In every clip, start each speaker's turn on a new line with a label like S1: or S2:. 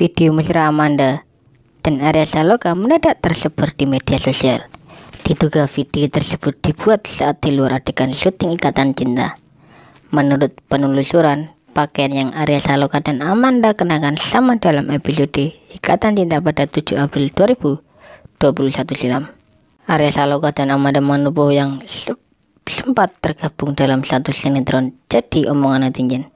S1: video mesra Amanda dan Arya Saloka mendadak tersebar di media sosial. Diduga video tersebut dibuat saat di luar adegan syuting Ikatan Cinta. Menurut penelusuran, pakaian yang Arya Saloka dan Amanda kenakan sama dalam episode Ikatan Cinta pada 7 April 2021 silam. Arya Saloka dan Amanda Manopo yang sempat tergabung dalam satu sinetron jadi omongan netizen.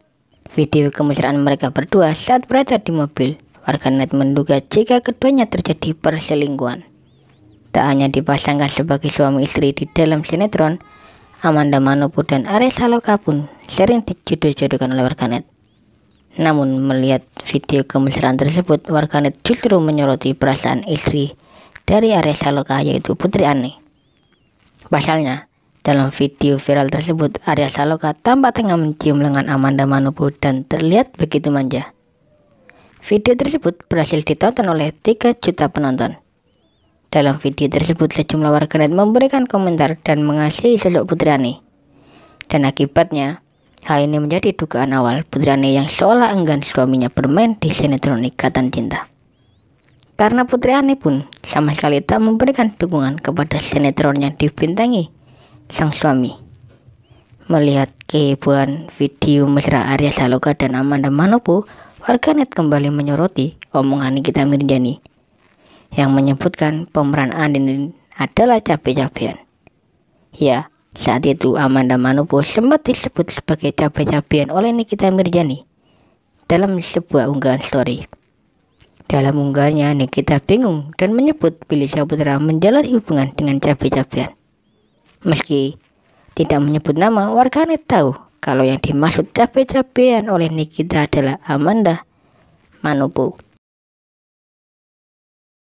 S1: Video kemesraan mereka berdua saat berada di mobil Warganet menduga jika keduanya terjadi perselingkuhan. Tak hanya dipasangkan sebagai suami istri di dalam sinetron, Amanda Manopo dan Aris Saloka pun sering dijodoh-jodohkan oleh warganet. Namun melihat video kemesraan tersebut, warganet justru menyoroti perasaan istri dari Aris Saloka yaitu Putri Ani. Pasalnya, dalam video viral tersebut, Arya Saloka tampak tengah mencium lengan Amanda Manopo dan terlihat begitu manja. Video tersebut berhasil ditonton oleh 3 juta penonton. Dalam video tersebut, sejumlah warganet memberikan komentar dan mengasihi sosok Putriani. Dan akibatnya, hal ini menjadi dugaan awal Putriani yang seolah enggan suaminya bermain di sinetron Ikatan Cinta. Karena Putriani pun sama sekali tak memberikan dukungan kepada sinetron yang dibintangi sang suami. Melihat kehebohan video mesra Arya Saloka dan Amanda Manopo, warganet kembali menyoroti omongan Nikita Mirjani yang menyebutkan pemeran Andin adalah cabai-cabian. Ya, saat itu Amanda Manopo sempat disebut sebagai cabai-cabian oleh Nikita Mirjani dalam sebuah unggahan story. Dalam unggahannya, Nikita bingung dan menyebut Billy Saputra menjalani hubungan dengan cabai-cabian. Meski tidak menyebut nama, warganet tahu kalau yang dimaksud capek capean oleh Nikita adalah Amanda Manopo.